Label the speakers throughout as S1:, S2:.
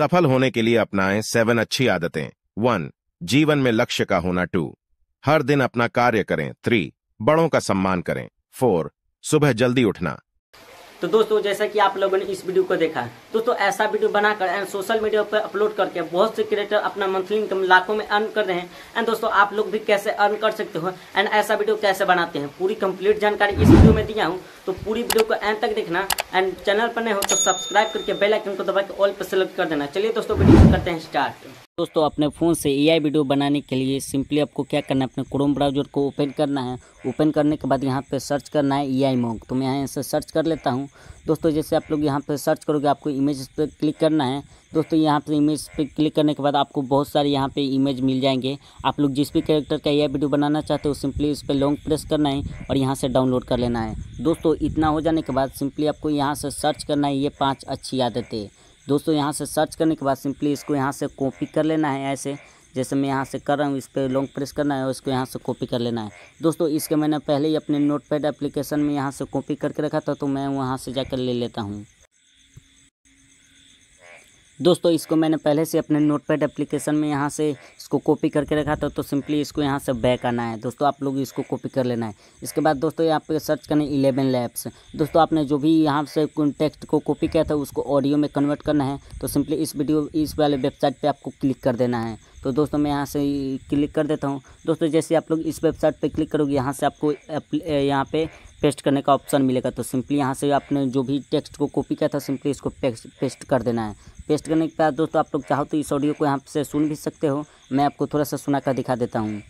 S1: सफल होने के लिए अपनाएं सेवन अच्छी आदतें वन जीवन में लक्ष्य का होना टू हर दिन अपना कार्य करें थ्री बड़ों का सम्मान करें फोर सुबह जल्दी उठना तो दोस्तों जैसा कि आप लोगों ने इस वीडियो को देखा दोस्तों ऐसा वीडियो बनाकर एंड सोशल मीडिया पर अपलोड करके बहुत से क्रिएटर अपना मंथली इनकम लाखों में अर्न कर रहे हैं एंड दोस्तों आप लोग भी कैसे अर्न कर सकते हो एंड ऐसा वीडियो कैसे बनाते हैं पूरी कंप्लीट जानकारी इस वीडियो में दिया हूँ तो पूरी वीडियो को एंड तक देखना एंड चैनल पर नहीं हो तो सब्सक्राइब करके बेलाइकन को दबा के ऑल पर सेलेक्ट कर देना चलिए दोस्तों वीडियो करते हैं स्टार्ट दोस्तों अपने फ़ोन से ए आई वीडियो बनाने के लिए सिंपली आपको क्या करना है अपने क्रोम ब्राउजर को ओपन करना है ओपन करने के बाद यहाँ पे सर्च करना है ई आई तो मैं यहाँ से सर्च कर लेता हूँ दोस्तों जैसे आप लोग यहाँ पे सर्च करोगे आपको इमेज पे क्लिक करना है दोस्तों यहाँ पे इमेज पे क्लिक करने के बाद आपको बहुत सारे यहाँ पे इमेज मिल जाएंगे आप लोग जिस भी कैरेक्टर का ए वीडियो बनाना चाहते हो सिंपली इस पर लॉन्ग प्रेस करना है और यहाँ से डाउनलोड कर लेना है दोस्तों इतना हो जाने के बाद सिंपली आपको यहाँ से सर्च करना है ये पाँच अच्छी आदतें दोस्तों यहाँ से सर्च करने के बाद सिंपली इसको यहाँ से कॉपी कर लेना है ऐसे जैसे मैं यहाँ से कर रहा हूँ इस पर लॉन्ग प्रेस करना है और इसको यहाँ से कॉपी कर लेना है दोस्तों इसके मैंने पहले ही अपने पैड एप्लीकेशन में यहाँ से कॉपी करके रखा था तो मैं वहाँ से जाकर ले लेता हूँ दोस्तों इसको मैंने पहले से अपने नोटपैड एप्लीकेशन में यहाँ से इसको कॉपी करके रखा था तो सिंपली इसको यहाँ से बैक आना है दोस्तों आप लोग इसको कॉपी कर लेना है इसके बाद दोस्तों यहाँ पे सर्च करना है इलेवन लैब्स दोस्तों आपने जो भी यहाँ से टेक्स्ट को कॉपी किया था उसको ऑडियो में कन्वर्ट करना है तो सिंपली इस वीडियो इस वाले वेबसाइट पर आपको क्लिक कर देना है तो दोस्तों मैं यहाँ से क्लिक कर देता हूँ दोस्तों जैसे आप लोग इस वेबसाइट पर क्लिक करोगे यहाँ से आपको यहाँ पे पेस्ट करने का ऑप्शन मिलेगा तो सिंपली यहाँ से आपने जो भी टेक्स्ट को कॉपी किया था सिंपली इसको पेस्ट पेस्ट कर देना है पेस्ट करने के बाद दोस्तों आप लोग चाहो तो इस ऑडियो को यहाँ से सुन भी सकते हो मैं आपको थोड़ा सा सुना कर दिखा देता हूँ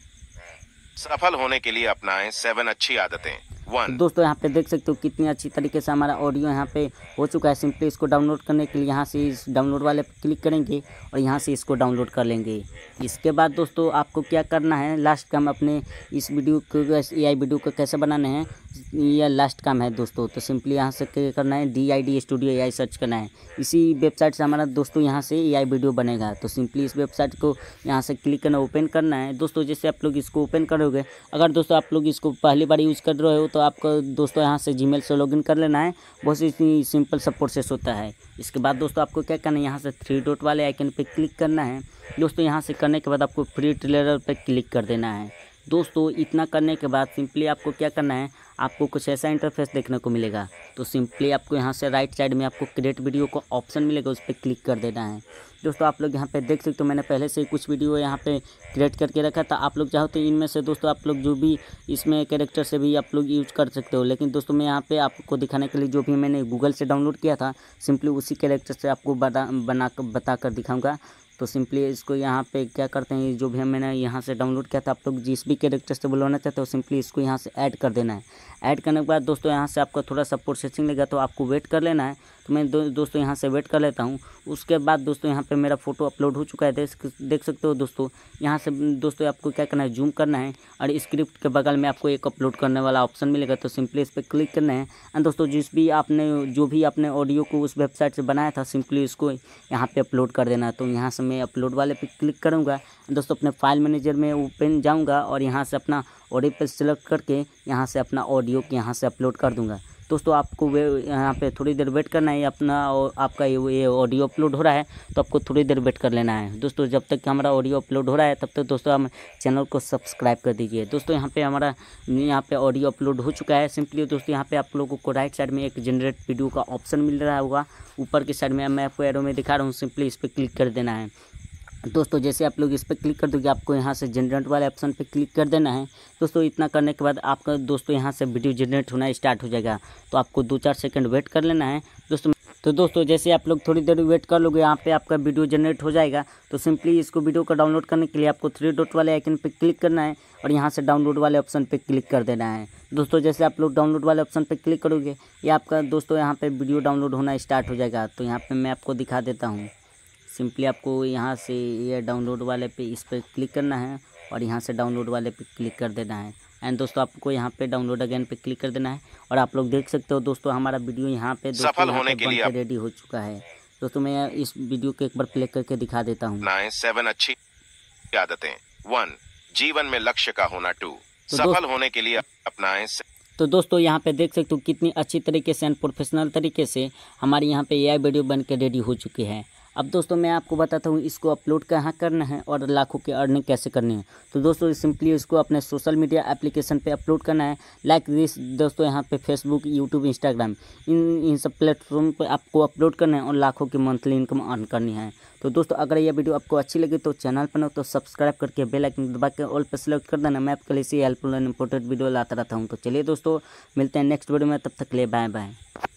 S1: सफल होने के लिए अपनाएं सेवन अच्छी आदतें दोस्तों यहाँ पे देख सकते हो कितनी अच्छी तरीके से हमारा ऑडियो यहाँ पे हो चुका है सिंपली इसको डाउनलोड करने के लिए यहाँ से इस डाउनलोड वाले पर क्लिक करेंगे और यहाँ से इसको डाउनलोड कर लेंगे इसके बाद दोस्तों आपको क्या करना है लास्ट काम अपने इस वीडियो को ए आई वीडियो को कैसे बनाने हैं यह लास्ट काम है दोस्तों तो सिंपली यहाँ से क्या करना है D I D studio A I search करना है इसी वेबसाइट से हमारा दोस्तों यहाँ से ए आई वीडियो बनेगा तो सिंपली इस वेबसाइट को यहाँ से क्लिक करना ओपन करना है दोस्तों जैसे आप लोग इसको ओपन करोगे अगर दोस्तों आप लोग इसको पहली बार यूज़ कर रहे हो तो आपको दोस्तों यहाँ से जी से लॉग कर लेना है बहुत ही सिंपल सब प्रोसेस होता है इसके बाद दोस्तों आपको क्या करना है यहाँ से थ्री डॉट वाले आइकन पर क्लिक करना है दोस्तों यहाँ से करने के बाद आपको फ्री ट्रेलर पर क्लिक कर देना है दोस्तों इतना करने के बाद सिंपली आपको क्या करना है आपको कुछ ऐसा इंटरफेस देखने को मिलेगा तो सिंपली आपको यहाँ से राइट साइड में आपको क्रिएट वीडियो का ऑप्शन मिलेगा उस पर क्लिक कर देना है दोस्तों आप लोग यहाँ पे देख सकते हो मैंने पहले से कुछ वीडियो यहाँ पे क्रिएट करके रखा था आप लोग चाहो तो इनमें से दोस्तों आप लोग जो भी इसमें कैरेक्टर से भी आप लोग यूज कर सकते हो लेकिन दोस्तों मैं यहाँ पे आपको दिखाने के लिए जो भी मैंने गूगल से डाउनलोड किया था सिंपली उसी कैरेक्टर से आपको बना बना बता कर दिखाऊँगा तो सिंपली इसको यहाँ पे क्या करते हैं जो भी मैंने यहाँ से डाउनलोड किया था आप लोग जिस भी कैरेक्टर से बुलाना चाहते हो सिंपली इसको यहाँ से ऐड कर देना है ऐड करने के बाद दोस्तों यहाँ से आपका थोड़ा सा प्रोसेसिंग लेगा तो आपको वेट कर लेना है तो मैं दो, दोस्तों यहाँ से वेट कर लेता हूँ उसके बाद दोस्तों यहाँ पे मेरा फ़ोटो अपलोड हो चुका है देख देख सकते हो दोस्तों यहाँ से दोस्तों आपको क्या करना है जूम करना है और स्क्रिप्ट के बगल में आपको एक अपलोड करने वाला ऑप्शन मिलेगा तो सिंपली इस पर क्लिक करना है एंड दोस्तों जिस भी आपने जो भी आपने ऑडियो को उस वेबसाइट से बनाया था सिंपली इसको यहाँ पर अपलोड कर देना है तो यहाँ से मैं अपलोड वाले पर क्लिक करूँगा दोस्तों अपने फाइल मैनेजर में ओपन जाऊँगा और यहाँ से अपना ऑडियो पर सिलेक्ट करके यहाँ से अपना ऑडियो यहाँ से अपलोड कर दूँगा दोस्तों आपको वे यहाँ पे थोड़ी देर वेट करना है अपना और आपका ये ऑडियो अपलोड हो रहा है तो आपको थोड़ी देर वेट कर लेना है दोस्तों जब तक हमारा ऑडियो अपलोड हो रहा है तब तक दोस्तों हम चैनल को सब्सक्राइब कर दीजिए दोस्तों यहाँ पर हमारा यहाँ पर ऑडियो अपलोड हो चुका है सिंपली दोस्तों यहाँ पर आप लोगों को राइट साइड में एक जनरेट वीडियो का ऑप्शन मिल रहा होगा ऊपर की साइड में मैं आपको एरो में दिखा रहा हूँ सिंपली इस पर क्लिक कर देना है दोस्तों जैसे आप लोग इस पर क्लिक कर दोगे आपको यहाँ से जनरेट वाले ऑप्शन पे क्लिक कर देना है दोस्तों इतना करने के बाद आपका दोस्तों यहाँ से वीडियो जनरेट होना स्टार्ट हो जाएगा तो आपको दो चार सेकंड वेट कर लेना है दोस्तों तो दोस्तों जैसे आप लोग थोड़ी देर वेट कर लोगे यहाँ पे आपका वीडियो जनरेट हो जाएगा तो सिंपली इसको वीडियो को डाउनलोड करने के लिए आपको थ्री डॉट वाले आइकन पे क्लिक करना है और यहाँ से डाउनलोड वाले ऑप्शन पे क्लिक कर देना है दोस्तों जैसे आप लोग डाउनलोड वाले ऑप्शन पे क्लिक करोगे ये आपका दोस्तों यहाँ पर वीडियो डाउनलोड होना स्टार्ट हो जाएगा तो यहाँ पर मैं आपको दिखा देता हूँ सिंपली आपको यहाँ से ये डाउनलोड वाले पे इस पर क्लिक करना है और यहाँ से डाउनलोड वाले पे क्लिक कर देना है एंड दोस्तों आपको यहाँ पे डाउनलोड अगेन पे क्लिक कर देना है और आप लोग देख सकते हो दोस्तों हमारा वीडियो यहाँ पे सफल होने के लिए रेडी हो चुका है दोस्तों मैं इस वीडियो को एक बार प्ले करके दिखा देता हूँ सेवन अच्छी आदतें वन जीवन में लक्ष्य का होना टू तो सफल होने के लिए अपनाएं तो दोस्तों यहाँ पे देख सकते हो कितनी अच्छी तरीके से एंड प्रोफेशनल तरीके से हमारे यहाँ पे एआई वीडियो बन के रेडी हो चुकी है अब दोस्तों मैं आपको बताता हूँ इसको अपलोड कहाँ करना है और लाखों की अर्निंग कैसे करनी है तो दोस्तों सिंपली इसको अपने सोशल मीडिया एप्लीकेशन पे अपलोड करना है लाइक दिस दोस्तों यहाँ पे फेसबुक यूट्यूब इंस्टाग्राम इन इन सब प्लेटफॉर्म पे आपको अपलोड करना है और लाखों की मंथली इनकम अर्न करनी है तो दोस्तों अगर यह वीडियो आपको अच्छी लगी तो चैनल पर ना तो सब्सक्राइब करके बेल आइकन दबा के ऑल पर सेलेक्ट कर देना मैं आपके लिए इसी हेल्पफुल एंड इंपॉर्टेंट वीडियो लाता रहता हूँ तो चलिए दोस्तों मिलते हैं नेक्स्ट वीडियो में तब तक ले बाय बाय